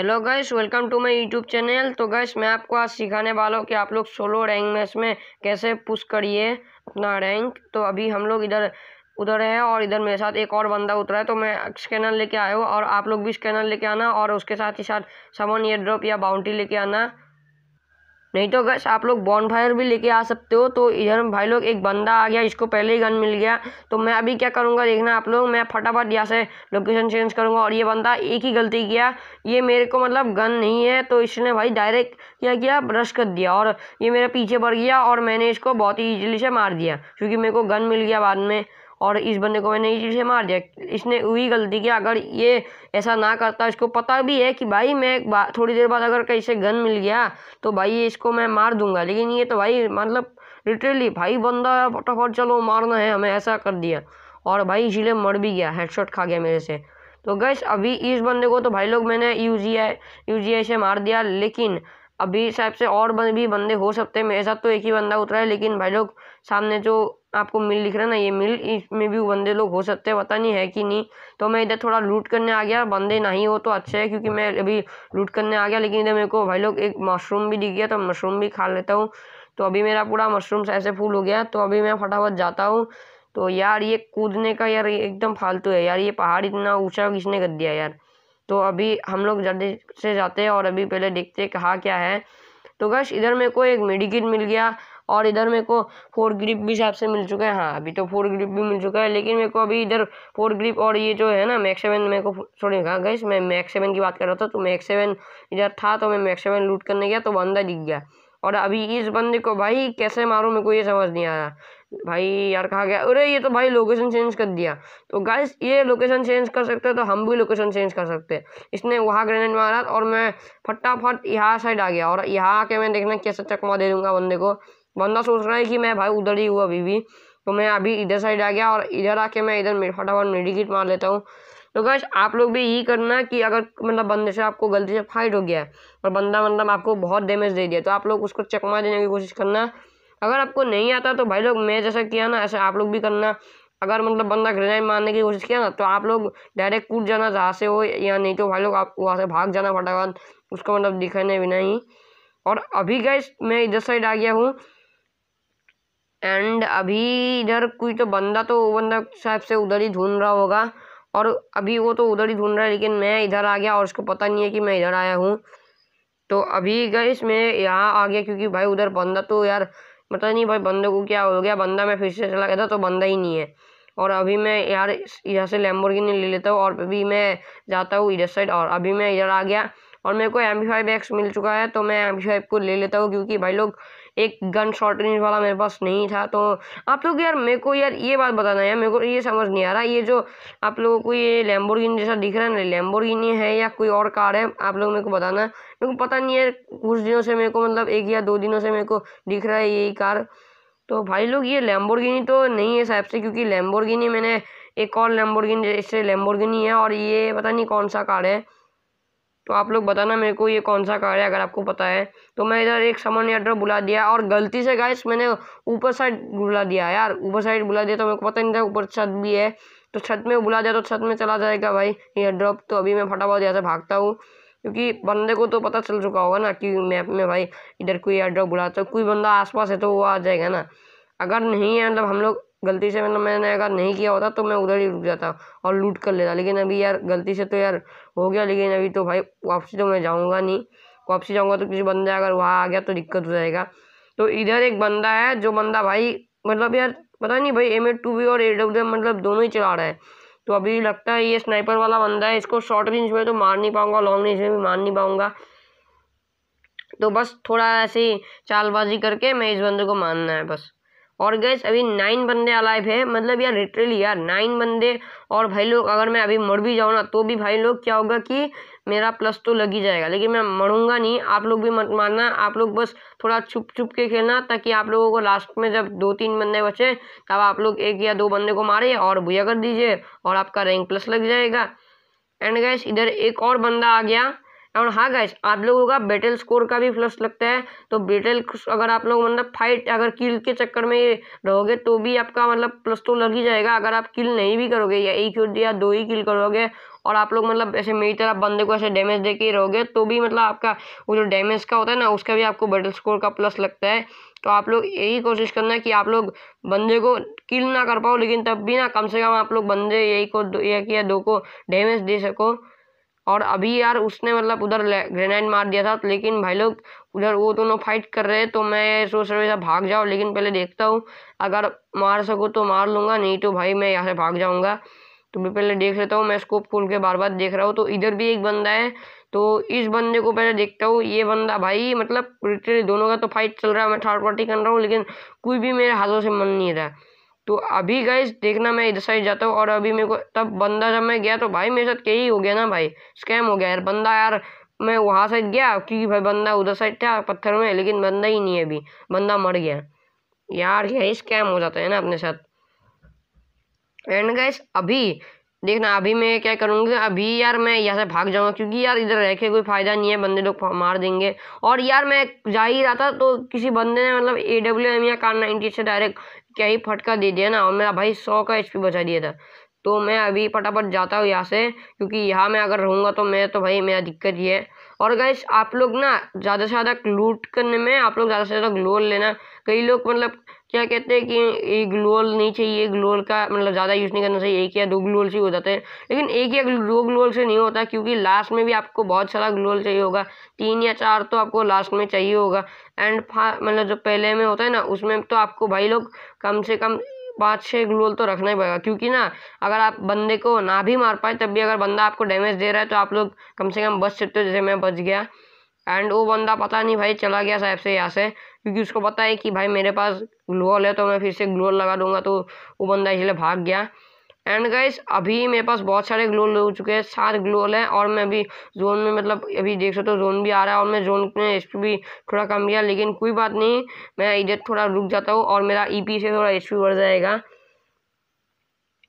hello guys welcome to my YouTube channel तो guys मैं आपको आज सिखाने वाला हूँ कि आप लोग सोलो रैंक में इसमें कैसे पुश करिए अपना रैंक तो अभी हम लोग इधर उधर है और इधर मेरे साथ एक और बंदा उतरा है तो मैं स्कैनर लेके आया हूँ और आप लोग भी स्कैनर लेके आना और उसके साथ ही साथ सामान एयर ड्रॉप या बाउंड्री लेके आना नहीं तो गश आप लोग बॉन फायर भी लेके आ सकते हो तो इधर भाई लोग एक बंदा आ गया इसको पहले ही गन मिल गया तो मैं अभी क्या करूँगा देखना आप लोग मैं फटाफट यहाँ से लोकेशन चेंज करूँगा और ये बंदा एक ही गलती किया ये मेरे को मतलब गन नहीं है तो इसने भाई डायरेक्ट क्या किया ब्रश कर दिया और ये मेरे पीछे पड़ गया और मैंने इसको बहुत ही ईजिली से मार दिया क्योंकि मेरे को गन मिल गया बाद में और इस बंदे को मैंने इसे मार दिया इसने हुई गलती किया अगर ये ऐसा ना करता इसको पता भी है कि भाई मैं थोड़ी देर बाद अगर कहीं से गन मिल गया तो भाई इसको मैं मार दूंगा लेकिन ये तो भाई मतलब लिटरली भाई बंदा फटाफट चलो मारना है हमें ऐसा कर दिया और भाई इसीलिए मर भी गया हेडशॉट खा गया मेरे से तो गैस अभी इस बंदे को तो भाई लोग मैंने यू जी आई से मार दिया लेकिन अभी शायद से और बन भी बंदे हो सकते हैं मेरे साथ तो एक ही बंदा उतरा है लेकिन भाई लोग सामने जो आपको मिल दिख रहा है ना ये मिल इसमें भी बंदे लोग हो सकते हैं पता नहीं है कि नहीं तो मैं इधर थोड़ा लूट करने आ गया बंदे नहीं हो तो अच्छे है क्योंकि मैं अभी लूट करने आ गया लेकिन इधर मेरे को भाई लोग एक मशरूम भी दिख गया तो मशरूम भी खा लेता हूँ तो अभी मेरा पूरा मशरूम ऐसे फूल हो गया तो अभी मैं फटाफट जाता हूँ तो यार ये कूदने का यार एकदम फालतू है यार ये पहाड़ इतना ऊँचा किसने कर दिया यार तो अभी हम लोग जल्दी से जाते हैं और अभी पहले देखते हैं कहाँ क्या है तो गश इधर मेरे को एक मेडिकिट मिल गया और इधर मेरे को फोर ग्रिप भी हिसाब से मिल चुका है हाँ अभी तो फोर ग्रिप भी मिल चुका है लेकिन मेरे को अभी इधर फोर ग्रिप और ये जो है ना मैक्स सेवन मेरे को सॉरी हाँ गश मैं मैक्स सेवन की बात कर रहा था तो मैक्स सेवन इधर था तो मैं मैक्स सेवन लूट करने गया तो बंदा दिख गया और अभी इस बंदे को भाई कैसे मारूँ मेरे को ये समझ नहीं आया भाई यार कहा गया अरे ये तो भाई लोकेशन चेंज कर दिया तो गाइस ये लोकेशन चेंज कर सकते हैं तो हम भी लोकेशन चेंज कर सकते हैं इसने वहाँ ग्रेनेड मारा और मैं फटाफट यहाँ साइड आ गया और यहाँ आके मैं देखना कैसे चकमा दे दूंगा बंदे को बंदा सोच रहा है कि मैं भाई उधर ही हुआ अभी भी तो मैं अभी इधर साइड आ गया और इधर आके मैं इधर फटाफट मेडिकेट मार लेता हूँ तो गैस आप लोग भी यही करना कि अगर मतलब बंदे से आपको गलती से फाइट हो गया है और बंदा मतलब आपको बहुत डैमेज दे दिया तो आप लोग उसको चकमा देने की कोशिश करना अगर आपको नहीं आता तो भाई लोग मैं जैसा किया ना ऐसे आप लोग भी करना अगर मतलब बंदा ग्रेनाइट मारने की कोशिश किया ना तो आप लोग डायरेक्ट कूद जाना जहाँ से हो या नहीं तो भाई लोग आप वहाँ से भाग जाना फटाफट उसको मतलब दिखाने भी नहीं और अभी गैस मैं इधर साइड आ गया हूँ एंड अभी इधर कोई तो बंदा तो बंदा साहब से उधर ही ढूंढ रहा होगा और अभी वो तो उधर ही ढूंढ रहा है लेकिन मैं इधर आ गया और उसको पता नहीं है कि मैं इधर आया हूँ तो अभी गई मैं यहाँ आ गया क्योंकि भाई उधर बंदा तो यार पता नहीं भाई बंदे को क्या हो गया बंदा मैं फिर से चला गया था तो बंदा ही नहीं है और अभी मैं यार इधर से लैम्बोर्गिनी ले लेता हूँ और अभी मैं जाता हूँ इधर साइड और अभी मैं इधर आ गया और मेरे को एम फाइव एक्स मिल चुका है तो मैं एम फाइव को ले लेता हूँ क्योंकि भाई लोग एक गन शॉर्ट रेंज वाला मेरे पास नहीं था तो आप लोग यार मेरे को यार ये बात बताना यार मेरे को ये समझ नहीं आ रहा ये जो आप लोगों को ये लैम्बोर्गिनी जैसा दिख रहा है ना लैम्बोर्गिनी है या कोई और कार है आप लोग मेरे को बताना मेरे को पता नहीं है कुछ दिनों से मेरे को मतलब एक या दो दिनों से मेरे को दिख रहा है यही कार तो भाई लोग ये लैम्बोर्गिनी तो नहीं है साहब से क्योंकि लैम्बोर्गिनी मैंने एक और लैम्बोर्गिनी जैसे लैम्बोर्गिनी है और ये पता नहीं कौन सा कार है तो आप लोग बताना मेरे को ये कौन सा कार है अगर आपको पता है तो मैं इधर एक समन एड्रॉप बुला दिया और गलती से गाइस मैंने ऊपर साइड बुला दिया यार ऊपर साइड बुला दिया तो मेरे को पता नहीं था ऊपर छत भी है तो छत में बुला दिया तो छत में चला जाएगा भाई ये ड्रॉप तो अभी मैं फटाफट यहाँ से भागता हूँ क्योंकि बंदे को तो पता चल चुका होगा ना कि मैप में भाई इधर कोई एड्रॉप बुलाता तो कोई बंदा आसपास है तो वो आ जाएगा ना अगर नहीं है मतलब हम लोग गलती से मतलब मैंने अगर नहीं किया होता तो मैं उधर ही रुक जाता और लूट कर लेता लेकिन अभी यार गलती से तो यार हो गया लेकिन अभी तो भाई वापसी तो मैं जाऊँगा नहीं वापसी जाऊँगा तो किसी बंदा अगर वहाँ आ गया तो दिक्कत हो जाएगा तो इधर एक बंदा है जो बंदा भाई मतलब यार पता नहीं भाई एम ए टू बी और ए डब्ल्यू मतलब दोनों ही चला रहा है तो अभी लगता है ये स्नाइपर वाला बंदा है इसको शॉर्ट रेंज में तो मार नहीं पाऊंगा लॉन्ग रेंज में भी मार नहीं पाऊंगा तो बस थोड़ा ऐसे चालबाजी करके मैं इस बंदे को मानना है बस और गैस अभी नाइन बंदे अलाइव है मतलब यार लिटरली यार नाइन बंदे और भाई लोग अगर मैं अभी मर भी जाऊँ ना तो भी भाई लोग क्या होगा कि मेरा प्लस तो लग ही जाएगा लेकिन मैं मरूंगा नहीं आप लोग भी मत मारना आप लोग बस थोड़ा छुप छुप के खेलना ताकि आप लोगों को लास्ट में जब दो तीन बंदे बचे तब आप लोग एक या दो बंदे को मारे और भूया कर दीजिए और आपका रैंक प्लस लग जाएगा एंड गैस इधर एक और बंदा आ गया और हाँ गैस आप लोगों का बेटल स्कोर का भी प्लस लगता है तो बेटल अगर आप लोग मतलब फाइट अगर किल के चक्कर में रहोगे तो भी आपका मतलब प्लस तो लग ही जाएगा अगर आप किल नहीं भी करोगे या एक या दो ही किल करोगे और आप लोग मतलब ऐसे मेरी तरह बंदे को ऐसे डैमेज दे के ही रहोगे तो भी मतलब आपका वो जो डैमेज का होता है ना उसका भी आपको बैटल स्कोर का प्लस लगता है तो आप लोग यही कोशिश करना है कि आप लोग बंदे को किल ना कर पाओ लेकिन तब भी ना कम से कम आप लोग बंदे यही को एक या दो को डैमेज दे सको और अभी यार उसने मतलब उधर ग्रेनाइड मार दिया था लेकिन भाई लोग उधर वो दोनों फाइट कर रहे हैं तो मैं सोच रहा हूँ भाग जाओ लेकिन पहले देखता हूँ अगर मार सको तो मार लूँगा नहीं तो भाई मैं यहाँ से भाग जाऊँगा तो मैं पहले देख लेता हूँ मैं स्कोप खोल के बार बार देख रहा हूँ तो इधर भी एक बंदा है तो इस बंदे को पहले देखता हूँ ये बंदा भाई मतलब दोनों का तो फाइट चल रहा है मैं थर्ड पार्टी कर रहा हूँ लेकिन कोई भी मेरे हाथों से मन नहीं रहा तो अभी गाइज देखना मैं इधर साइड जाता हूँ और अभी मेरे को तब बंदा जब मैं गया तो भाई मेरे साथ यही हो गया ना भाई स्कैम हो गया यार बंदा यार मैं वहाँ साइड गया क्योंकि भाई बंदा उधर साइड था पत्थर में लेकिन बंदा ही नहीं है अभी बंदा मर गया यार यही स्कैम हो जाता है ना अपने साथ एंड गैस अभी देखना अभी मैं क्या करूँगी अभी यार मैं यहाँ से भाग जाऊँगा क्योंकि यार इधर रह के कोई फ़ायदा नहीं है बंदे लोग मार देंगे और यार मैं जा ही रहा था तो किसी बंदे ने मतलब ए डब्ल्यू एम या कार नाइनटी से डायरेक्ट क्या ही फटका दे दिया ना और मेरा भाई सौ का एच बचा दिया था तो मैं अभी फटाफट जाता हूँ यहाँ से क्योंकि यहाँ मैं अगर रहूँगा तो मैं तो भाई मेरा दिक्कत ही है और गाइस आप लोग ना ज़्यादा से ज़्यादा लूट करने में आप लोग ज़्यादा से ज़्यादा लोन लेना कई लोग मतलब क्या कहते हैं कि ग्लोअल नहीं चाहिए ग्लोअल का मतलब ज़्यादा यूज़ नहीं करना चाहिए एक या दो ग्लोअल से हो जाते हैं लेकिन एक या दो ग्लोअल से नहीं होता क्योंकि लास्ट में भी आपको बहुत सारा ग्लोअल चाहिए होगा तीन या चार तो आपको लास्ट में चाहिए होगा एंड मतलब जो पहले में होता है ना उसमें तो आपको भाई लोग कम से कम पाँच छः ग्लोअल तो रखना ही पड़ेगा क्योंकि ना अगर आप बंदे को ना भी मार पाए तब भी अगर बंदा आपको डैमेज दे रहा है तो आप लोग कम से कम बच सकते हो जैसे मैं बच गया एंड वो बंदा पता नहीं भाई चला गया साहब से यहाँ से क्योंकि उसको पता है कि भाई मेरे पास ग्लोअल है तो मैं फिर से ग्लोअल लगा दूंगा तो वो बंदा इसलिए भाग गया एंड गाइस अभी मेरे पास बहुत सारे ग्लोल हो चुके हैं सात ग्लोअल हैं और मैं अभी जोन में मतलब अभी देख सकते हो जोन भी आ रहा है और मैं जोन में एच भी थोड़ा कम गया लेकिन कोई बात नहीं मैं इधर थोड़ा रुक जाता हूँ और मेरा ई e से थोड़ा एच बढ़ जाएगा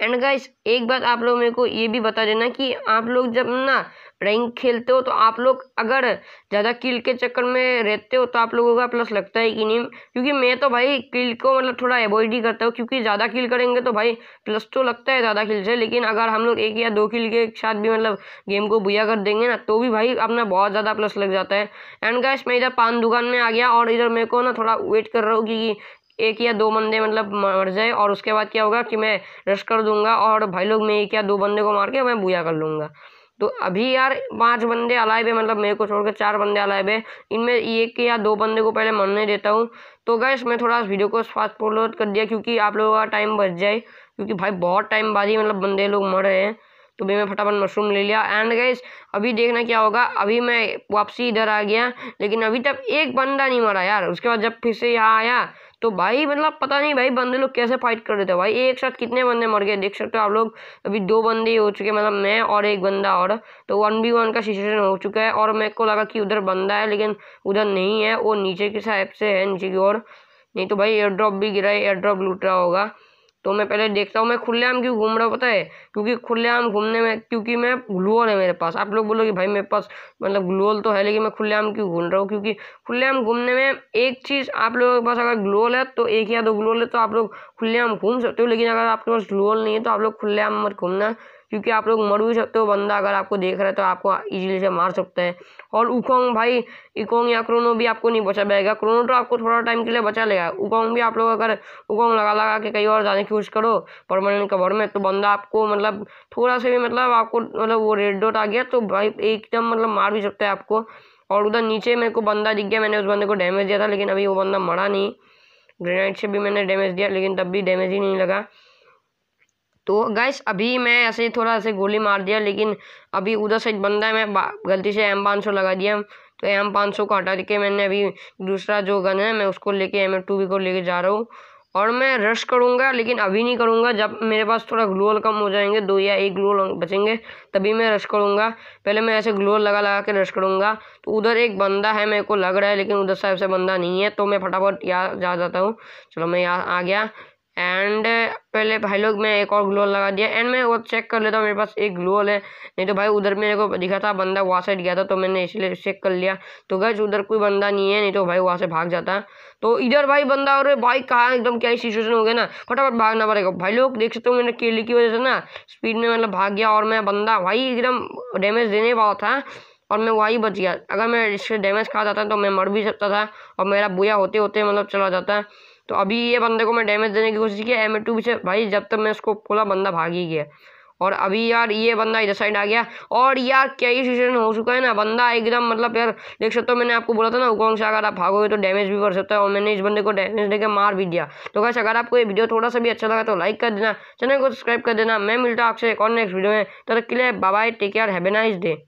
एंड गाइस एक बात आप लोग मेरे को ये भी बता देना कि आप लोग जब ना रैंक खेलते हो तो आप लोग अगर ज़्यादा किल के चक्कर में रहते हो तो आप लोगों का प्लस लगता है कि नहीं क्योंकि मैं तो भाई किल को मतलब थोड़ा अवॉइड ही करता हूँ क्योंकि ज़्यादा किल करेंगे तो भाई प्लस तो लगता है ज़्यादा किल से लेकिन अगर हम लोग एक या दो किल के साथ भी मतलब गेम को बुया कर देंगे ना तो भी भाई अपना बहुत ज़्यादा प्लस लग जाता है एंड गैस मैं इधर पान दुकान में आ गया और इधर मेरे को ना थोड़ा वेट कर रहा हूँ कि एक या दो बंदे मतलब मर जाए और उसके बाद क्या होगा कि मैं रश कर दूंगा और भाई लोग मैं एक या दो बंदे को मार के मैं बुया कर लूँगा तो अभी यार पांच बंदे अलाइव है मतलब मेरे को छोड़कर चार बंदे अलाइव है इनमें एक या दो बंदे को पहले मरने देता हूँ तो गैस मैं थोड़ा वीडियो को फास्ट फॉरवर्ड कर दिया क्योंकि आप लोगों का टाइम बच जाए क्योंकि भाई बहुत टाइम बाद ही मतलब बंदे लोग मर रहे हैं तो भी मैं फटाफट मशरूम ले लिया एंड गैस अभी देखना क्या होगा अभी मैं वापसी इधर आ गया लेकिन अभी तक एक बंदा नहीं मरा यार उसके बाद जब फिर से यहाँ आया तो भाई मतलब पता नहीं भाई बंदे लोग कैसे फाइट कर रहे थे भाई एक साथ कितने बंदे मर गए देख सकते हो आप लोग अभी दो बंदे हो चुके मतलब मैं और एक बंदा और तो वन बी वन का सिचुएशन हो चुका है और मेरे को लगा कि उधर बंदा है लेकिन उधर नहीं है वो नीचे की साइड से है नीचे की ओर नहीं तो भाई एयर ड्रॉप भी गिरा है एयर ड्रॉप लूट रहा होगा तो मैं पहले देखता हूँ मैं खुलेआम क्यों घूम रहा हूँ पता है क्योंकि खुलेआम घूमने में क्योंकि मैं ग्लूअल है मेरे पास आप लोग बोलोगे भाई मेरे पास मतलब ग्लूअल तो है लेकिन मैं खुलेआम क्यों घूम रहा हूँ क्योंकि खुलेआम घूमने में एक चीज़ आप लोगों के पास अगर ग्लूअल है तो एक या दो ग्लूअल है तो आप लोग खुलेआम घूम सकते हो लेकिन अगर आपके पास ग्लूअल नहीं है तो आप लोग खुलेआम मत घूमना क्योंकि आप लोग मर भी सकते हो बंदा अगर आपको देख रहा है तो आपको इजीली से मार सकता है और उकोंग भाई इकोंग या क्रोनो भी आपको नहीं बचा पाएगा क्रोनो तो आपको थोड़ा टाइम के लिए बचा लेगा उकोंग भी आप लोग अगर उकोंग लगा लगा के कहीं और जाने की कोशिश करो परमानेंट कवर में तो बंदा आपको मतलब थोड़ा सा भी मतलब आपको मतलब वो रेड डॉट आ गया तो भाई एकदम मतलब मार भी सकता है आपको और उधर नीचे मेरे को बंदा दिख गया मैंने उस बंदे को डैमेज दिया था लेकिन अभी वो बंदा मरा नहीं ग्रेनाइट से भी मैंने डैमेज दिया लेकिन तब भी डैमेज ही नहीं लगा तो गैस अभी मैं ऐसे ही थोड़ा ऐसे गोली मार दिया लेकिन अभी उधर से बंदा है मैं गलती से एम पाँच सौ लगा दिया तो एम पाँच सौ को हटा के मैंने अभी दूसरा जो गन है मैं उसको लेके एम टू बी को लेके जा रहा हूँ और मैं रश करूँगा लेकिन अभी नहीं करूँगा जब मेरे पास थोड़ा ग्लोअल कम हो जाएंगे दो या एक ग्लोअल बचेंगे तभी मैं रश करूँगा पहले मैं ऐसे ग्लोअल लगा लगा के रश करूँगा तो उधर एक बंदा है मेरे को लग रहा है लेकिन उधर साइड से बंदा नहीं है तो मैं फटाफट यहाँ जा जाता हूँ चलो मैं यहाँ आ गया एंड पहले भाई लोग मैं एक और ग्लोअल लगा दिया एंड मैं वो चेक कर लेता हूँ मेरे पास एक ग्लोअल है नहीं तो भाई उधर मेरे को दिखा था बंदा वहाँ साइड गया था तो मैंने इसलिए चेक कर लिया तो गज उधर कोई बंदा नहीं है नहीं तो भाई वहाँ से भाग जाता तो इधर भाई बंदा और भाई कहाँ एकदम क्या ही सिचुएशन हो गया ना फटाफट भागना पड़ेगा भाई लोग देख सकते हो मैंने केले की वजह से ना स्पीड में मतलब भाग गया और मैं बंदा भाई एकदम डैमेज देने वाला था और मैं वहाँ बच गया अगर मैं इससे डैमेज खा जाता तो मैं मर भी सकता था और मेरा बुया होते होते मतलब चला जाता है तो अभी ये बंदे को मैं डैमेज देने की कोशिश की एम टू पीछे भाई जब तक मैं उसको खोला बंदा भाग ही गया और अभी यार ये बंदा इधर साइड आ गया और यार क्या ही सीजन हो चुका है ना बंदा एकदम मतलब यार देख सकते हो मैंने आपको बोला था ना उकोंग से अगर आप भागोगे तो डैमेज भी कर सकता है और मैंने इस बंदे को डैमेज देकर मार भी दिया तो कैसे अगर आपको ये वीडियो थोड़ा सा भी अच्छा लगा तो लाइक कर देना चैनल को सब्सक्राइब कर देना मैं मिलता हूँ आपसे एक और नेक्स्ट वीडियो में तब तक के लिए bye take care have a nice day